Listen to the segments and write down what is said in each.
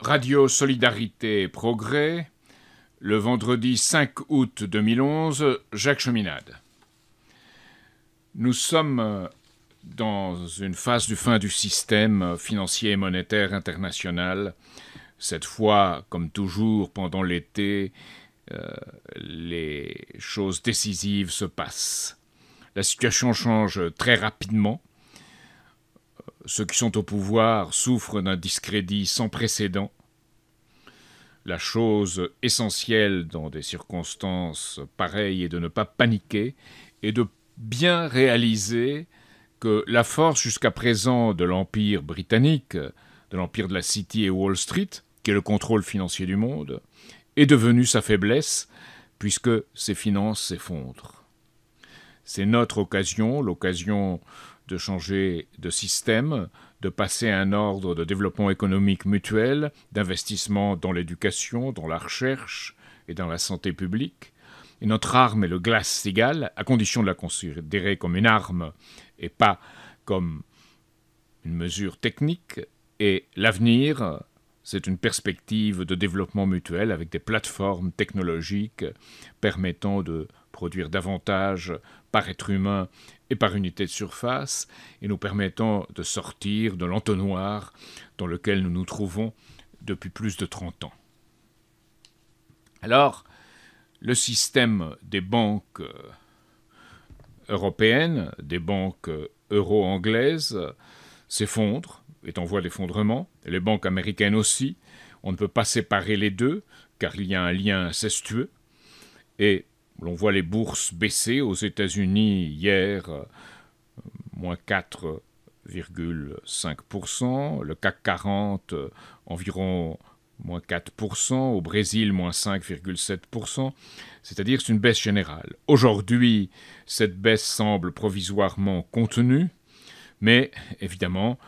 Radio Solidarité Progrès, le vendredi 5 août 2011, Jacques Cheminade. Nous sommes dans une phase du fin du système financier et monétaire international, cette fois, comme toujours pendant l'été, euh, les choses décisives se passent. La situation change très rapidement. Euh, ceux qui sont au pouvoir souffrent d'un discrédit sans précédent. La chose essentielle dans des circonstances pareilles est de ne pas paniquer et de bien réaliser que la force jusqu'à présent de l'Empire britannique, de l'Empire de la City et Wall Street, qui est le contrôle financier du monde, est devenue sa faiblesse, puisque ses finances s'effondrent. C'est notre occasion, l'occasion de changer de système, de passer à un ordre de développement économique mutuel, d'investissement dans l'éducation, dans la recherche et dans la santé publique. Et notre arme est le glace égal, à condition de la considérer comme une arme et pas comme une mesure technique. Et l'avenir, c'est une perspective de développement mutuel avec des plateformes technologiques permettant de produire davantage par être humain et par unité de surface, et nous permettant de sortir de l'entonnoir dans lequel nous nous trouvons depuis plus de 30 ans. Alors, le système des banques euh, européennes, des banques euh, euro-anglaises, s'effondre est en voie d'effondrement, les banques américaines aussi. On ne peut pas séparer les deux, car il y a un lien incestueux. Et l'on voit les bourses baisser aux États-Unis hier, euh, moins 4,5%, le CAC 40 euh, environ moins 4%, au Brésil moins 5,7%, c'est-à-dire c'est une baisse générale. Aujourd'hui, cette baisse semble provisoirement contenue, mais évidemment,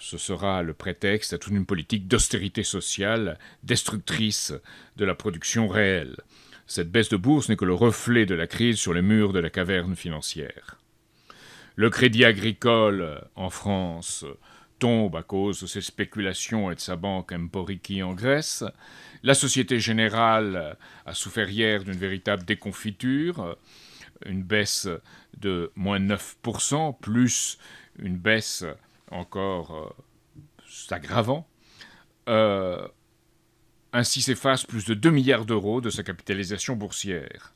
ce sera le prétexte à toute une politique d'austérité sociale destructrice de la production réelle. Cette baisse de bourse n'est que le reflet de la crise sur les murs de la caverne financière. Le crédit agricole en France tombe à cause de ses spéculations et de sa banque Emporiki en Grèce. La Société Générale a souffert hier d'une véritable déconfiture, une baisse de moins 9%, plus une baisse encore euh, s'aggravant, euh, ainsi s'efface plus de 2 milliards d'euros de sa capitalisation boursière.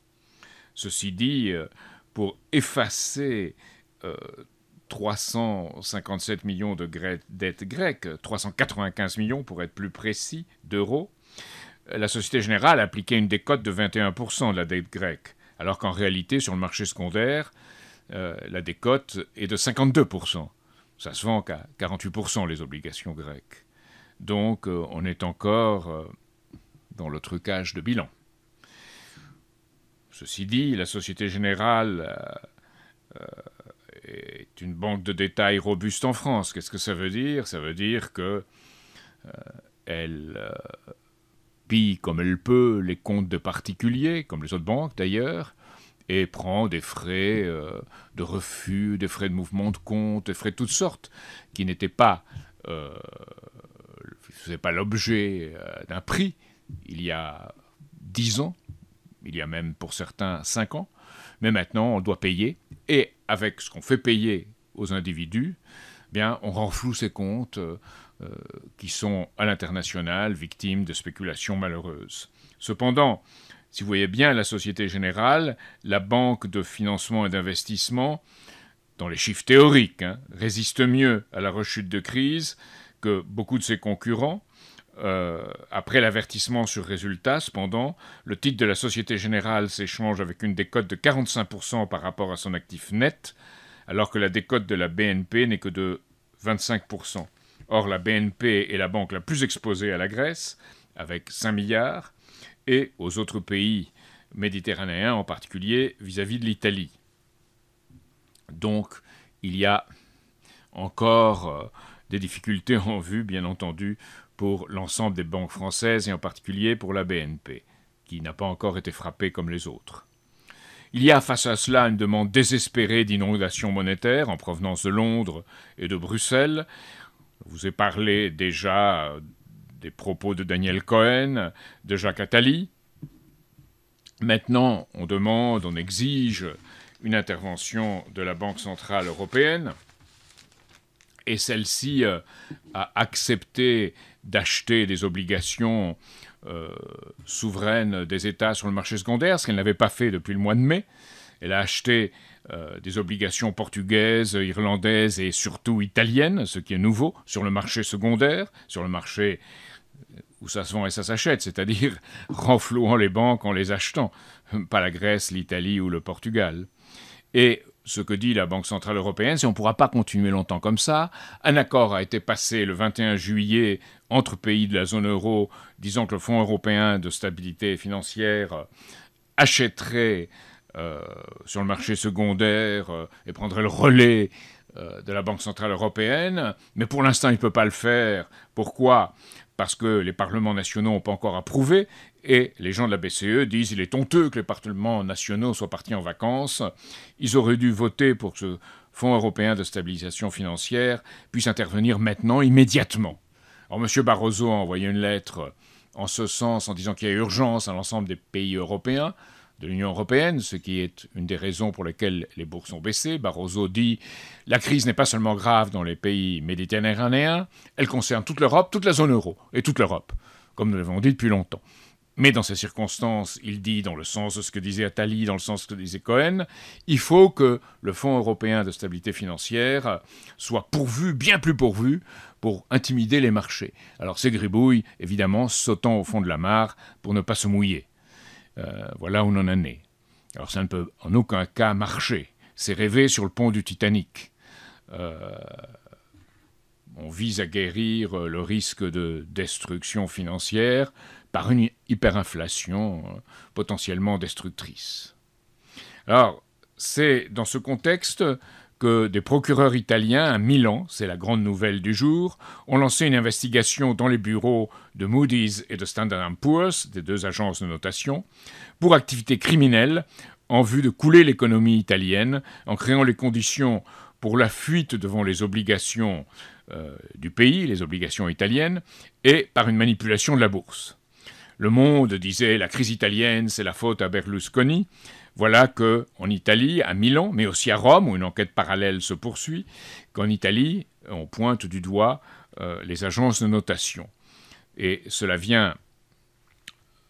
Ceci dit, euh, pour effacer 357 millions de dettes grecques, 395 millions pour être plus précis, d'euros, la Société Générale appliquait une décote de 21% de la dette grecque, alors qu'en réalité, sur le marché secondaire, la décote est de 52% ça se vend qu'à 48% les obligations grecques. Donc euh, on est encore euh, dans le trucage de bilan. Ceci dit, la Société Générale euh, est une banque de détail robuste en France. Qu'est-ce que ça veut dire Ça veut dire que elle pille comme elle peut les comptes de particuliers, comme les autres banques d'ailleurs, et prend des frais euh, de refus, des frais de mouvement de compte, des frais de toutes sortes, qui n'étaient pas, euh, pas l'objet euh, d'un prix il y a 10 ans, il y a même pour certains 5 ans, mais maintenant on doit payer, et avec ce qu'on fait payer aux individus, eh bien on renfloue ces comptes qui sont à l'international victimes de spéculations malheureuses. Cependant, si vous voyez bien la Société Générale, la banque de financement et d'investissement, dans les chiffres théoriques, hein, résiste mieux à la rechute de crise que beaucoup de ses concurrents. Euh, après l'avertissement sur résultat, cependant, le titre de la Société Générale s'échange avec une décote de 45% par rapport à son actif net, alors que la décote de la BNP n'est que de 25%. Or, la BNP est la banque la plus exposée à la Grèce, avec 5 milliards, et aux autres pays méditerranéens, en particulier vis-à-vis de l'Italie. Donc, il y a encore euh, des difficultés en vue, bien entendu, pour l'ensemble des banques françaises et en particulier pour la BNP, qui n'a pas encore été frappée comme les autres. Il y a face à cela une demande désespérée d'inondations monétaire en provenance de Londres et de Bruxelles. vous ai parlé déjà des propos de Daniel Cohen, de Jacques Attali. Maintenant, on demande, on exige une intervention de la Banque centrale européenne, et celle-ci euh, a accepté d'acheter des obligations euh, souveraines des États sur le marché secondaire, ce qu'elle n'avait pas fait depuis le mois de mai. Elle a acheté euh, des obligations portugaises, irlandaises et surtout italiennes, ce qui est nouveau, sur le marché secondaire, sur le marché euh, où ça se vend et ça s'achète, c'est-à-dire renflouant les banques en les achetant, pas la Grèce, l'Italie ou le Portugal. Et ce que dit la Banque Centrale Européenne, c'est on ne pourra pas continuer longtemps comme ça. Un accord a été passé le 21 juillet entre pays de la zone euro, disant que le Fonds européen de stabilité financière euh, achèterait euh, sur le marché secondaire euh, et prendrait le relais euh, de la Banque Centrale Européenne, mais pour l'instant il ne peut pas le faire. Pourquoi Parce que les parlements nationaux n'ont pas encore approuvé, et les gens de la BCE disent il est honteux que les parlements nationaux soient partis en vacances, ils auraient dû voter pour que ce Fonds européen de stabilisation financière puisse intervenir maintenant, immédiatement. Alors M. Barroso a envoyé une lettre en ce sens en disant qu'il y a urgence à l'ensemble des pays européens, de l'Union européenne, ce qui est une des raisons pour lesquelles les bourses ont baissé. Barroso dit La crise n'est pas seulement grave dans les pays méditerranéens, elle concerne toute l'Europe, toute la zone euro et toute l'Europe, comme nous l'avons dit depuis longtemps. Mais dans ces circonstances, il dit, dans le sens de ce que disait Attali, dans le sens de ce que disait Cohen, il faut que le Fonds européen de stabilité financière soit pourvu, bien plus pourvu, pour intimider les marchés. Alors c'est Gribouille, évidemment, sautant au fond de la mare pour ne pas se mouiller. Euh, voilà où on en est. Alors ça ne peut en aucun cas marcher. C'est rêver sur le pont du Titanic. Euh, on vise à guérir euh, le risque de destruction financière par une hyperinflation potentiellement destructrice. Alors, c'est dans ce contexte que des procureurs italiens à Milan, c'est la grande nouvelle du jour, ont lancé une investigation dans les bureaux de Moody's et de Standard Poor's, des deux agences de notation, pour activités criminelles, en vue de couler l'économie italienne en créant les conditions pour la fuite devant les obligations euh, du pays, les obligations italiennes, et par une manipulation de la bourse. Le Monde disait la crise italienne, c'est la faute à Berlusconi. Voilà que, en Italie, à Milan, mais aussi à Rome, où une enquête parallèle se poursuit, qu'en Italie, on pointe du doigt euh, les agences de notation. Et cela vient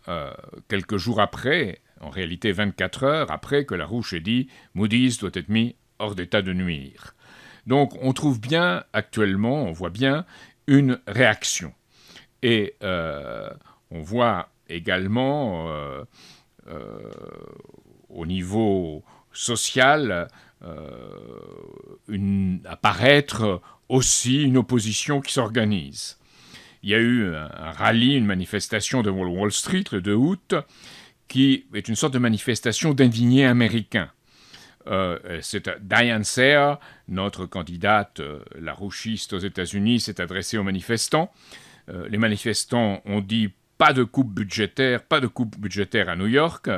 euh, quelques jours après, en réalité 24 heures après que Larouche ait dit Moody's doit être mis hors d'état de nuire. Donc on trouve bien actuellement, on voit bien une réaction. Et euh, on voit également, au niveau social apparaître euh, aussi une opposition qui s'organise. Il y a eu un, rallye, une manifestation de Wall Street le 2 août, qui est une sorte de manifestation d'indignés américains. Euh, c'est Diane Sayre, notre candidate, euh, la rouchiste aux États-Unis, s'est adressée aux manifestants. les manifestants ont dit pas de coupe budgétaire, pas de coupe budgétaire à New York.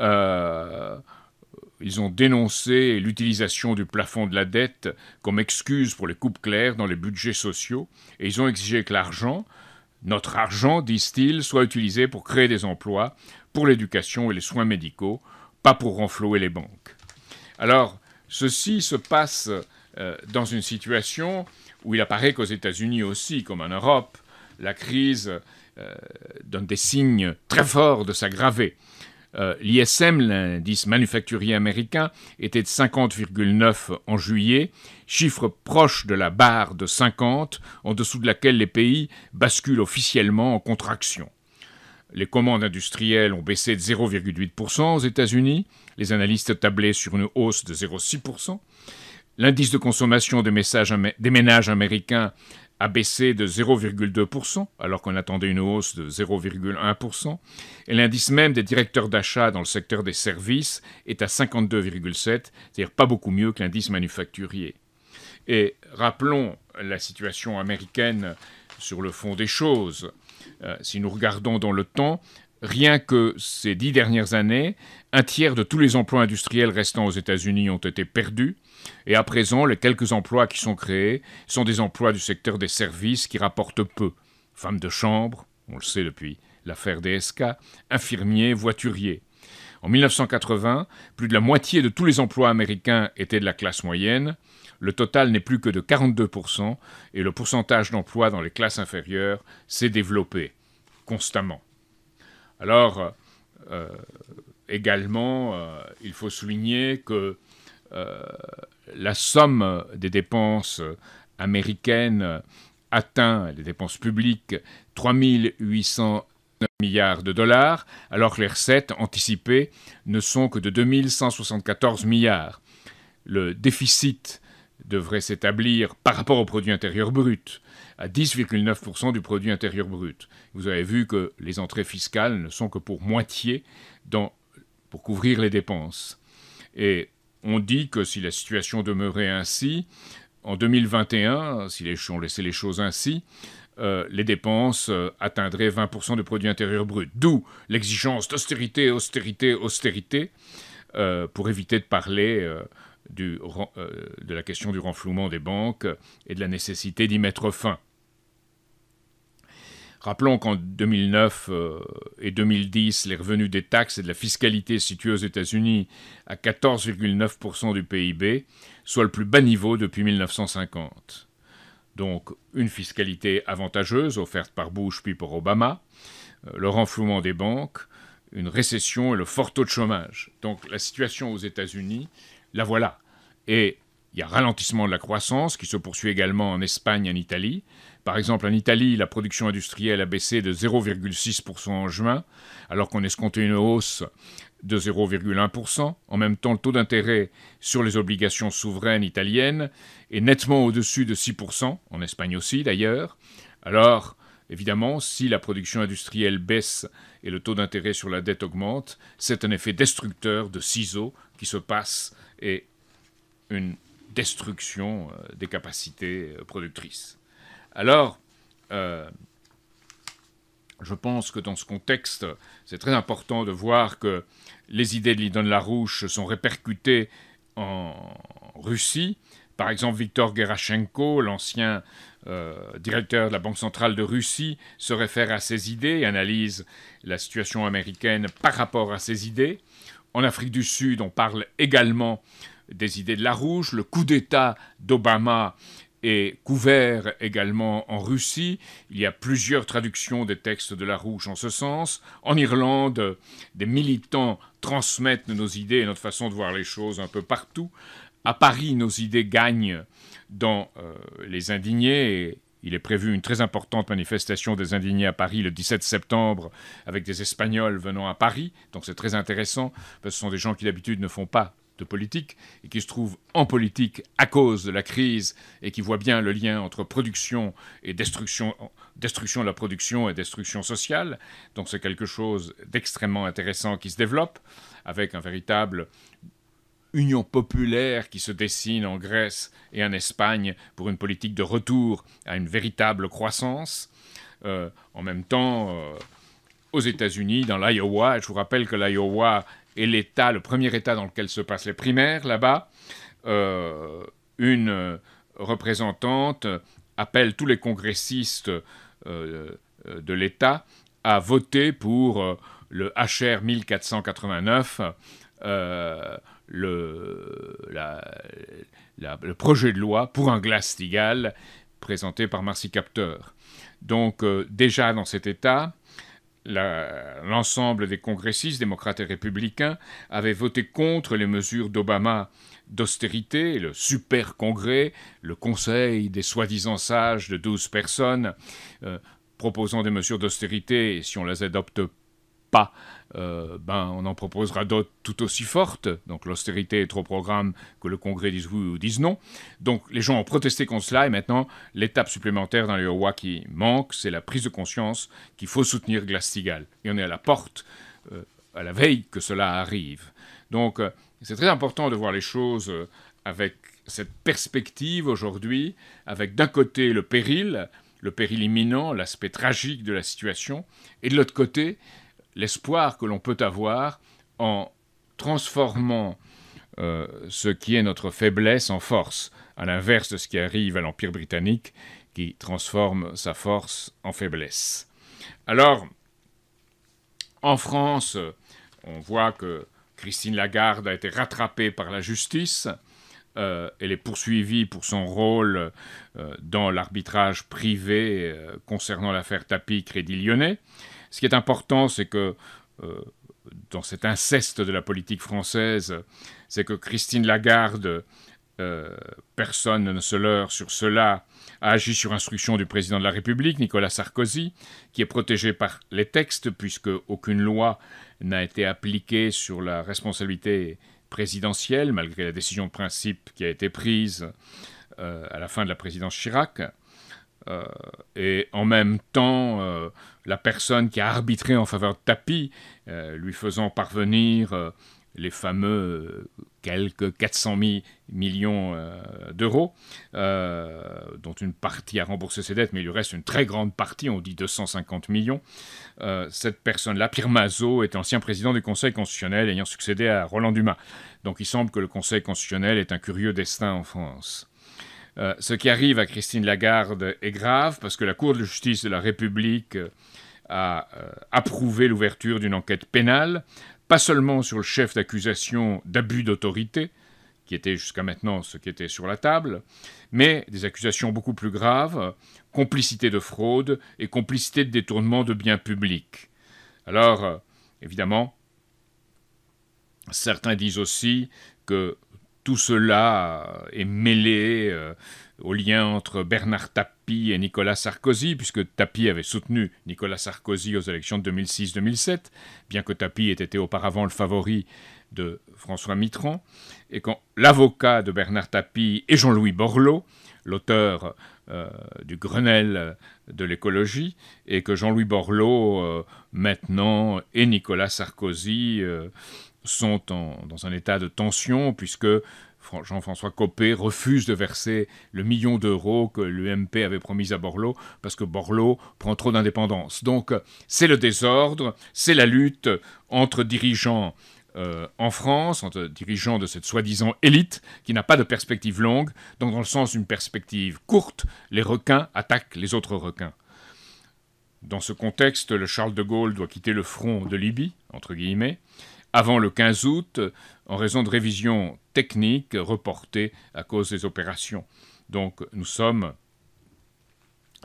Euh, ils ont dénoncé l'utilisation du plafond de la dette comme excuse pour les coupes claires dans les budgets sociaux, et ils ont exigé que l'argent, notre argent, disent-ils, soit utilisé pour créer des emplois, pour l'éducation et les soins médicaux, pas pour renflouer les banques. Alors, ceci se passe euh, dans une situation où il apparaît qu'aux États-Unis aussi, comme en Europe, la crise euh, donne des signes très forts de s'aggraver. Euh, L'ISM, l'indice manufacturier américain, était de 50,9 en juillet, chiffre proche de la barre de 50, en dessous de laquelle les pays basculent officiellement en contraction. Les commandes industrielles ont baissé de 0,8% aux États-Unis, les analystes tablaient sur une hausse de 0,6%. L'indice de consommation des ménages américains a baissé de 0,2%, alors qu'on attendait une hausse de 0,1%, et l'indice même des directeurs d'achat dans le secteur des services est à 52,7, c'est-à-dire pas beaucoup mieux que l'indice manufacturier. Et rappelons la situation américaine sur le fond des choses. Euh, si nous regardons dans le temps, Rien que ces dix dernières années, un tiers de tous les emplois industriels restants aux États-Unis ont été perdus, et à présent, les quelques emplois qui sont créés sont des emplois du secteur des services qui rapportent peu. Femmes de chambre, on le sait depuis l'affaire DSK, infirmiers, voituriers. En 1980, plus de la moitié de tous les emplois américains étaient de la classe moyenne. Le total n'est plus que de 42% et le pourcentage d'emplois dans les classes inférieures s'est développé constamment. Alors, euh, euh, également, euh, il faut souligner que la somme des dépenses américaines atteint, les dépenses publiques, 3 800 milliards de dollars, alors que les recettes anticipées ne sont que de 2174 milliards. Le déficit devrait s'établir par rapport au produit intérieur brut à 10,9% du produit intérieur brut. Vous avez vu que les entrées fiscales ne sont que pour moitié pour couvrir les dépenses. Et on dit que si la situation demeurait ainsi, en 2021, si les, on laissait les choses ainsi, euh, les dépenses euh, atteindraient 20% du produit intérieur brut. D'où l'exigence d'austérité, austérité, austérité, euh, pour éviter de parler de la question du renflouement des banques et de la nécessité d'y mettre fin. Rappelons qu'en 2009 euh, et 2010, les revenus des taxes et de la fiscalité situés aux États-Unis à 14,9% du PIB, soit le plus bas niveau depuis 1950. Donc une fiscalité avantageuse offerte par Bush puis pour Obama, euh, le renflouement des banques, une récession et le fort taux de chômage. Donc la situation aux États-Unis, la voilà. Et il y a ralentissement de la croissance qui se poursuit également en Espagne et en Italie, par exemple, en Italie, la production industrielle a baissé de 0,6% en juin, alors qu'on escomptait une hausse de 0,1%. En même temps, le taux d'intérêt sur les obligations souveraines italiennes est nettement au-dessus de 6%, en Espagne aussi d'ailleurs. Alors, Évidemment, si la production industrielle baisse et le taux d'intérêt sur la dette augmente, c'est un effet destructeur de ciseaux qui se passe et une destruction euh, des capacités euh, productrices. Alors, euh, je pense que dans ce contexte, c'est très important de voir que les idées de Lydon Larouche sont répercutées en Russie. Par exemple, Viktor Gerashenko, l'ancien euh, directeur de la Banque centrale de Russie, se réfère à ces idées et analyse la situation américaine par rapport à ces idées. En Afrique du Sud, on parle également des idées de Larouche. Le coup d'État d'Obama est couvert également en Russie. Il y a plusieurs traductions des textes de La Rouche en ce sens. En Irlande, des militants transmettent nos idées et notre façon de voir les choses un peu partout. À Paris, nos idées gagnent dans euh, les indignés il est prévu une très importante manifestation des indignés à Paris le 17 septembre avec des Espagnols venant à Paris. Donc c'est très intéressant, parce que ce sont des gens qui d'habitude ne font pas de politique et qui se trouve en politique à cause de la crise et qui voit bien le lien entre production et destruction, destruction de la production et destruction sociale. Donc c'est quelque chose d'extrêmement intéressant qui se développe avec un véritable union populaire qui se dessine en Grèce et en Espagne pour une politique de retour à une véritable croissance. Euh, en même temps, euh, aux États-Unis, dans l'Iowa, je vous rappelle que l'Iowa et l'État, le premier État dans lequel se passent les primaires là-bas, euh, une euh, représentante appelle tous les congressistes euh, de l'État à voter pour le HR 1489, le, projet de loi pour un glace présenté par Marcy Capteur. Donc déjà dans cet État, l'ensemble des congressistes démocrates et républicains avaient voté contre les mesures d'Obama d'austérité, le super congrès, le conseil des soi-disant sages de 12 personnes euh, proposant des mesures d'austérité, si on les adopte pas, euh, ben, on en proposera d'autres tout aussi fortes. Donc l'austérité est trop programme que le Congrès dise oui ou dise non. Donc les gens ont protesté contre cela et maintenant l'étape supplémentaire dans les l'Iowa qui manque, c'est la prise de conscience qu'il faut soutenir Glastigal. Et on est à la porte, euh, à la veille que cela arrive. Donc euh, c'est très important de voir les choses avec cette perspective aujourd'hui, avec d'un côté le péril, le péril imminent, l'aspect tragique de la situation, et de l'autre côté, l'espoir que l'on peut avoir en transformant euh, ce qui est notre faiblesse en force, à l'inverse de ce qui arrive à l'Empire britannique, qui transforme sa force en faiblesse. Alors, en France, on voit que Christine Lagarde a été rattrapée par la justice. Euh, elle est poursuivie pour son rôle euh, dans l'arbitrage privé concernant l'affaire Tapic Crédit Lyonnais. Ce qui est important, c'est que euh, dans cet inceste de la politique française, c'est que Christine Lagarde, euh, personne ne se leurre sur cela, a agi sur instruction du président de la République, Nicolas Sarkozy, qui est protégé par les textes, puisque aucune loi n'a été appliquée sur la responsabilité présidentielle, malgré la décision de principe qui a été prise euh, à la fin de la présidence Chirac. Euh, et en même temps, euh, la personne qui a arbitré en faveur de Tapi, euh, lui faisant parvenir les fameux quelques 400 millions d'euros, dont une partie a remboursé ses dettes, mais il lui reste une très grande partie, on dit 250 millions. cette personne-là, Pierre Mazot, est ancien président du Conseil constitutionnel ayant succédé à Roland Dumas. Donc il semble que le Conseil constitutionnel est un curieux destin en France. Euh, ce qui arrive à Christine Lagarde est grave parce que la Cour de justice de la République euh, a euh, approuvé l'ouverture d'une enquête pénale, pas seulement sur le chef d'accusation d'abus d'autorité, qui était jusqu'à maintenant ce qui était sur la table, mais des accusations beaucoup plus graves, complicité de fraude et complicité de détournement de biens publics. Alors, évidemment, certains disent aussi que tout cela euh, est mêlé euh, au lien entre Bernard Tapie et Nicolas Sarkozy, puisque Tapie avait soutenu Nicolas Sarkozy aux élections de 2006-2007, bien que Tapie ait été auparavant le favori de François Mitterrand, et quand l'avocat de Bernard Tapie et Jean-Louis Borloo, l'auteur euh, du Grenelle de l'écologie, et que Jean-Louis Borloo, maintenant, et Nicolas Sarkozy, sont dans un état de tension puisque Jean-François Copé refuse de verser le million d'euros que l'UMP avait promis à Borloo parce que Borloo prend trop d'indépendance. Donc c'est le désordre, c'est la lutte entre dirigeants euh, en France, entre dirigeants de cette soi-disant élite qui n'a pas de perspective longue. Donc dans le sens d'une perspective courte, les requins attaquent les autres requins. Dans ce contexte, le Charles de Gaulle doit quitter le front de Libye, entre guillemets, avant le 15 août en raison de révisions techniques reportées à cause des opérations. Donc nous sommes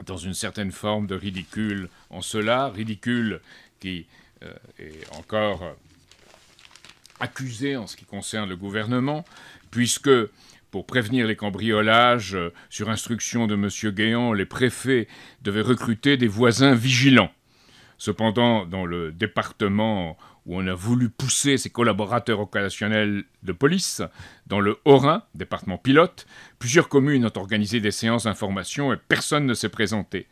dans une certaine forme de ridicule en cela, ridicule qui euh, est encore euh, accusé en ce qui concerne le gouvernement, puisque pour prévenir les cambriolages, euh, sur instruction de M. Guéant, les préfets devaient recruter des voisins vigilants. Cependant, dans le département où on a voulu pousser ses collaborateurs occasionnels de police dans le Haut-Rhin, département pilote. Plusieurs communes ont organisé des séances d'information et personne ne s'est présenté.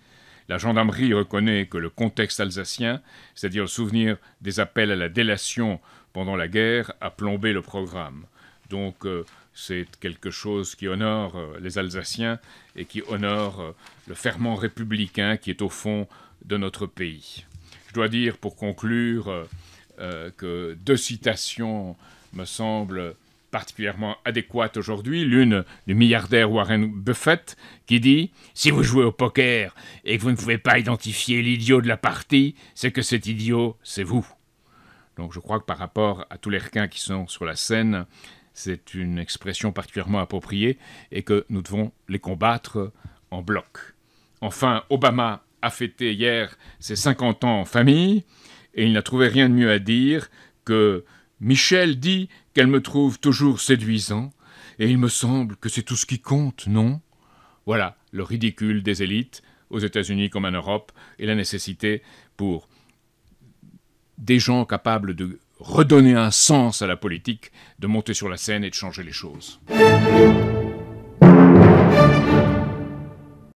La gendarmerie reconnaît que le contexte alsacien, c'est-à-dire le souvenir des appels à la délation pendant la guerre, a plombé le programme. Donc euh, c'est quelque chose qui honore euh, les Alsaciens et qui honore euh, le ferment républicain qui est au fond de notre pays. Je dois dire pour conclure euh, que deux citations me semblent particulièrement adéquates aujourd'hui, l'une du milliardaire Warren Buffett, qui dit Si vous jouez au poker et que vous ne pouvez pas identifier l'idiot de la partie, c'est que cet idiot, c'est vous. Donc je crois que par rapport à tous les requins qui sont sur la scène, c'est une expression particulièrement appropriée et que nous devons les combattre en bloc. Enfin, Obama a fêté hier ses 50 ans en famille et il n'a trouvé rien de mieux à dire que Michel dit qu'elle me trouve toujours séduisant, et il me semble que c'est tout ce qui compte, non Voilà le ridicule des élites, aux États-Unis comme en Europe, et la nécessité pour des gens capables de redonner un sens à la politique, de monter sur la scène et de changer les choses.